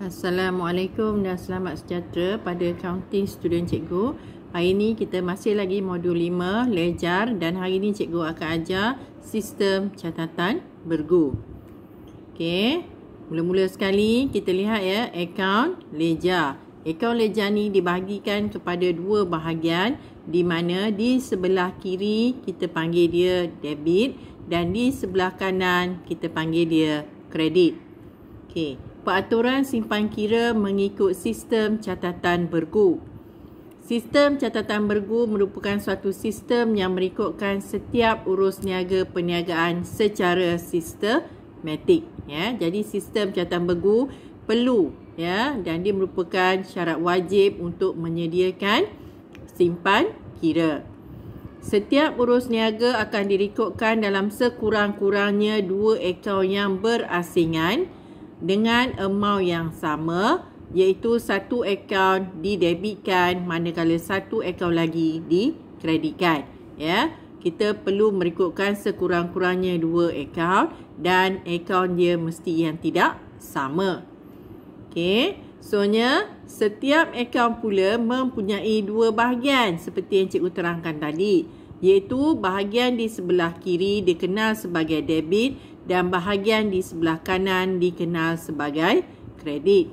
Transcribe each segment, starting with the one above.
Assalamualaikum dan selamat sejahtera pada accounting student cikgu. Hari ini kita masih lagi modul 5 lejar dan hari ini cikgu akan ajar sistem catatan bergu. Okey, mula-mula sekali kita lihat ya account lejar. Account lejar ni dibahagikan kepada dua bahagian di mana di sebelah kiri kita panggil dia debit dan di sebelah kanan kita panggil dia kredit. Okey peraturan simpan kira mengikut sistem catatan bergu. Sistem catatan bergu merupakan suatu sistem yang merekodkan setiap urus niaga perniagaan secara sistematik. Ya, jadi sistem catatan bergu perlu ya, dan dia merupakan syarat wajib untuk menyediakan simpan kira. Setiap urus niaga akan direkodkan dalam sekurang-kurangnya dua akaun yang berasingan dengan amount yang sama iaitu satu akaun didebitkan manakala satu akaun lagi dikreditkan ya kita perlu merekodkan sekurang-kurangnya dua akaun dan akaun dia mesti yang tidak sama okey soalnya setiap akaun pula mempunyai dua bahagian seperti yang cikgu terangkan tadi iaitu bahagian di sebelah kiri dikenal sebagai debit dan bahagian di sebelah kanan dikenal sebagai kredit.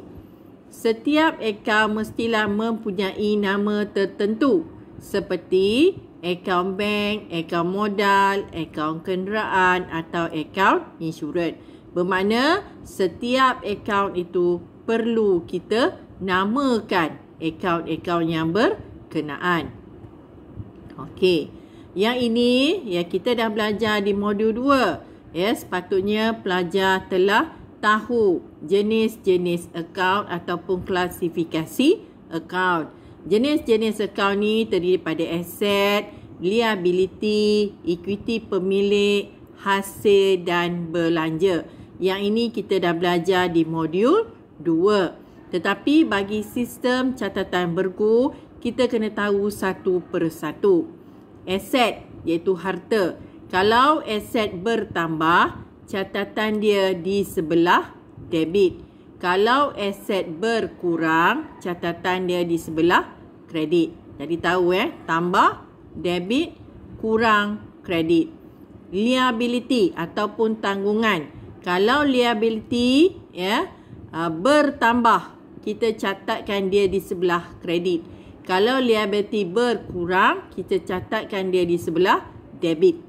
Setiap akaun mestilah mempunyai nama tertentu seperti akaun bank, akaun modal, akaun kenderaan atau akaun insurans. Bermakna setiap akaun itu perlu kita namakan akaun-akaun yang berkenaan. Okey. Yang ini ya kita dah belajar di modul ya sepatutnya pelajar telah tahu jenis-jenis akaun ataupun klasifikasi akaun. Jenis-jenis akaun ni terdiri daripada aset, liability, equity pemilik, hasil dan belanja. Yang ini kita dah belajar di modul 2. Tetapi bagi sistem catatan berku, kita kena tahu satu persatu. Aset iaitu harta. Kalau aset bertambah, catatan dia di sebelah debit. Kalau aset berkurang, catatan dia di sebelah kredit. Jadi tahu eh, tambah debit kurang kredit. Liability ataupun tanggungan. Kalau liability ya yeah, uh, bertambah, kita catatkan dia di sebelah kredit. Kalau liability berkurang, kita catatkan dia di sebelah debit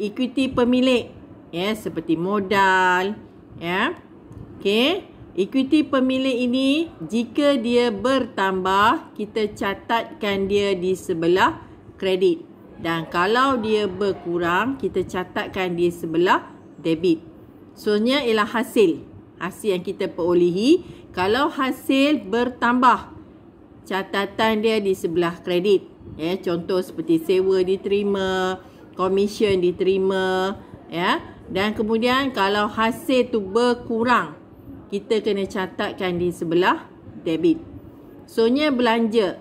equity pemilik ya yeah, seperti modal ya yeah. okey equity pemilik ini jika dia bertambah kita catatkan dia di sebelah kredit dan kalau dia berkurang kita catatkan dia sebelah debit soalnya ialah hasil hasil yang kita perolehi kalau hasil bertambah catatan dia di sebelah kredit ya yeah, contoh seperti sewa diterima komisen diterima ya dan kemudian kalau hasil tu berkurang kita kena catatkan di sebelah debit sonya belanja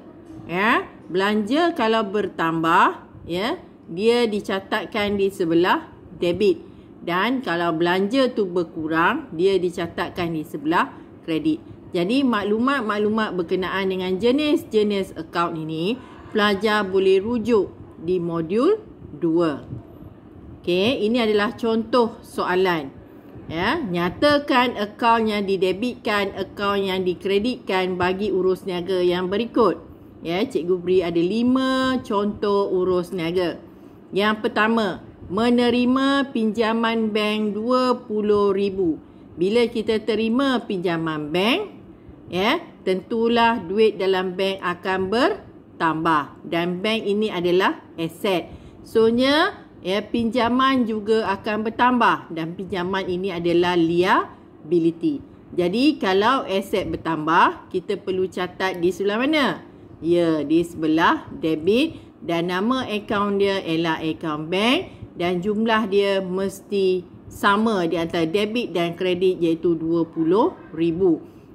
ya belanja kalau bertambah ya dia dicatatkan di sebelah debit dan kalau belanja tu berkurang dia dicatatkan di sebelah kredit jadi maklumat-maklumat berkenaan dengan jenis-jenis akaun ini pelajar boleh rujuk di modul 2 2. Okey, ini adalah contoh soalan. Ya, nyatakan akaun yang didebitkan, akaun yang dikreditkan bagi urus niaga yang berikut. Ya, cikgu beri ada 5 contoh urus niaga. Yang pertama, menerima pinjaman bank 20,000. Bila kita terima pinjaman bank, ya, tentulah duit dalam bank akan bertambah dan bank ini adalah aset. Soalnya ya pinjaman juga akan bertambah dan pinjaman ini adalah liability. Jadi kalau aset bertambah, kita perlu catat di sebelah mana? Ya, di sebelah debit dan nama akaun dia ialah akaun bank dan jumlah dia mesti sama di antara debit dan kredit iaitu 20,000.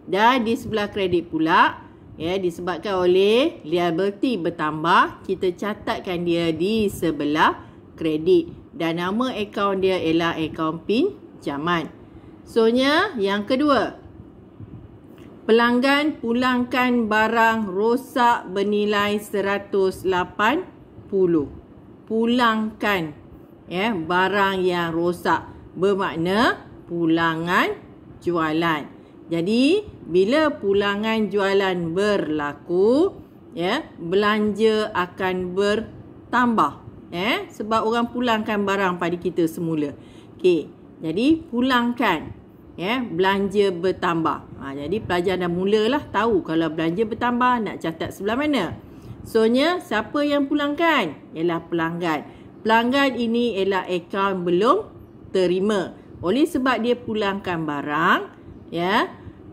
Dan di sebelah kredit pula ya disebabkan oleh liability bertambah kita catatkan dia di sebelah kredit dan nama akaun dia ialah akaun pinjaman. So nya yang kedua. Pelanggan pulangkan barang rosak bernilai 180. Pulangkan ya barang yang rosak bermakna pulangan jualan. Jadi bila pulangan jualan berlaku, ya, belanja akan bertambah, ya, sebab orang pulangkan barang pada kita semula. Okay, Jadi pulangkan ya belanja bertambah. Ha, jadi pelajar dah mulalah tahu kalau belanja bertambah nak catat sebelah mana. So Soalnya siapa yang pulangkan? Ialah pelanggan. Pelanggan ini ialah akaun belum terima. Oleh sebab dia pulangkan barang, ya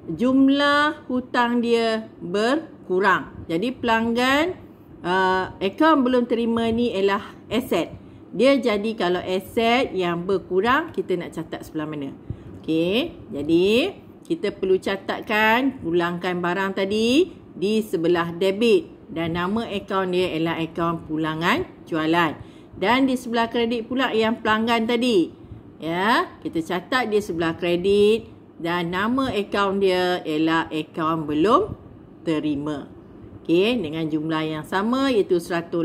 jumlah hutang dia berkurang. Jadi pelanggan uh, akaun belum terima ni ialah aset. Dia jadi kalau aset yang berkurang kita nak catat sebelah mana. Okey, jadi kita perlu catatkan pulangkan barang tadi di sebelah debit dan nama akaun dia ialah akaun pulangan jualan. Dan di sebelah kredit pula yang pelanggan tadi. Ya, kita catat dia sebelah kredit dan nama akaun dia ialah akaun belum terima. Okey, dengan jumlah yang sama iaitu 180.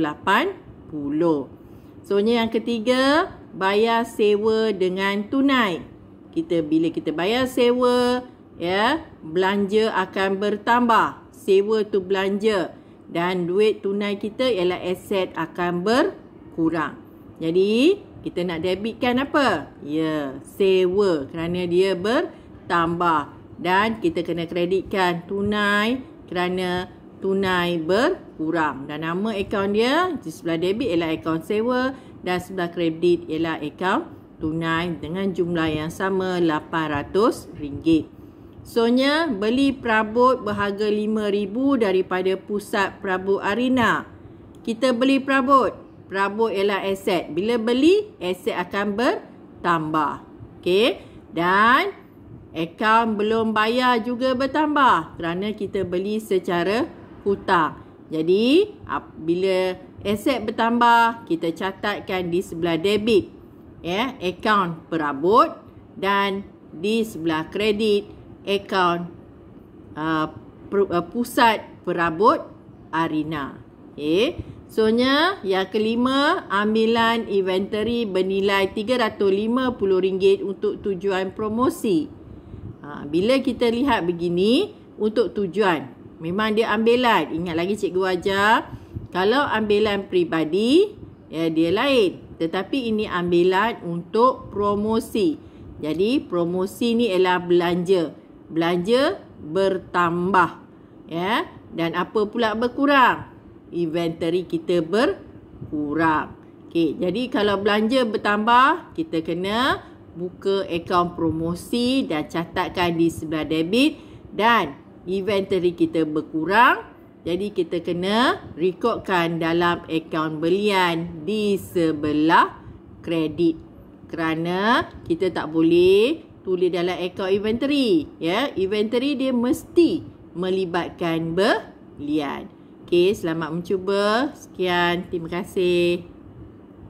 So, yang ketiga, bayar sewa dengan tunai. Kita bila kita bayar sewa, ya, belanja akan bertambah. Sewa tu belanja dan duit tunai kita ialah aset akan berkurang. Jadi, kita nak debitkan apa? Ya, sewa kerana dia ber bertambah dan kita kena kreditkan tunai kerana tunai berkurang dan nama akaun dia di sebelah debit ialah akaun sewa dan sebelah kredit ialah akaun tunai dengan jumlah yang sama RM800. Soalnya beli perabot berharga RM5,000 daripada pusat perabot Arena. Kita beli perabot. Perabot ialah aset. Bila beli, aset akan bertambah. Okey. Dan akaun belum bayar juga bertambah kerana kita beli secara hutang. Jadi, bila aset bertambah, kita catatkan di sebelah debit, ya, akaun perabot dan di sebelah kredit, akaun uh, pusat perabot Arena. Okay. So, nya, yang kelima, ambilan inventory bernilai RM350 untuk tujuan promosi. Ha, bila kita lihat begini untuk tujuan memang dia ambilan ingat lagi cikgu ajar kalau ambilan peribadi ya dia lain tetapi ini ambilan untuk promosi jadi promosi ni ialah belanja belanja bertambah ya dan apa pula berkurang inventory kita berkurang okey jadi kalau belanja bertambah kita kena buka akaun promosi dan catatkan di sebelah debit dan inventory kita berkurang jadi kita kena rekodkan dalam akaun belian di sebelah kredit kerana kita tak boleh tulis dalam akaun inventory ya inventory dia mesti melibatkan belian okey selamat mencuba sekian terima kasih